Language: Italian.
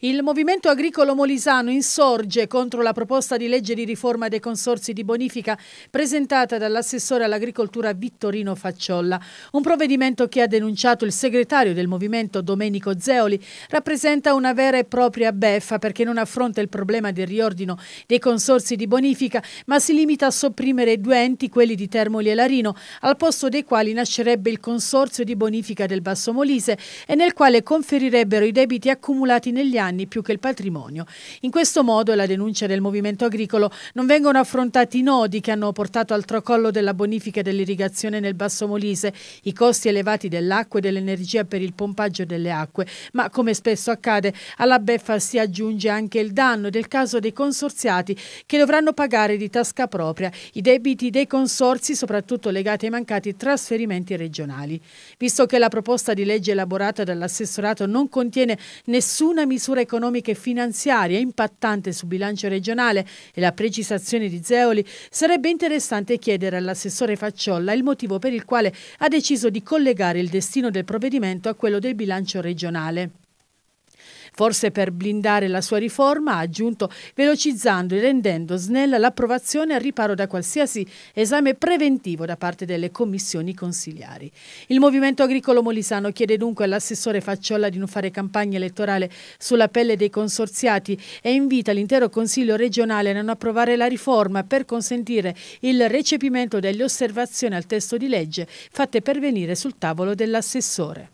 Il movimento agricolo molisano insorge contro la proposta di legge di riforma dei consorsi di bonifica presentata dall'assessore all'agricoltura Vittorino Facciolla. Un provvedimento che ha denunciato il segretario del movimento Domenico Zeoli rappresenta una vera e propria beffa perché non affronta il problema del riordino dei consorsi di bonifica ma si limita a sopprimere due enti, quelli di Termoli e Larino, al posto dei quali nascerebbe il consorzio di bonifica del Basso Molise e nel quale conferirebbero i debiti accumulati negli anni anni più che il patrimonio. In questo modo la denuncia del movimento agricolo non vengono affrontati i nodi che hanno portato al tracollo della bonifica dell'irrigazione nel Basso Molise, i costi elevati dell'acqua e dell'energia per il pompaggio delle acque, ma come spesso accade alla beffa si aggiunge anche il danno del caso dei consorziati che dovranno pagare di tasca propria i debiti dei consorzi soprattutto legati ai mancati trasferimenti regionali. Visto che la proposta di legge elaborata dall'assessorato non contiene nessuna misura congiuntura economica e finanziaria impattante sul bilancio regionale e la precisazione di Zeoli, sarebbe interessante chiedere all'assessore Facciolla il motivo per il quale ha deciso di collegare il destino del provvedimento a quello del bilancio regionale. Forse per blindare la sua riforma ha aggiunto velocizzando e rendendo snella l'approvazione al riparo da qualsiasi esame preventivo da parte delle commissioni consigliari. Il Movimento Agricolo Molisano chiede dunque all'assessore Facciolla di non fare campagna elettorale sulla pelle dei consorziati e invita l'intero Consiglio regionale a non approvare la riforma per consentire il recepimento delle osservazioni al testo di legge fatte pervenire sul tavolo dell'assessore.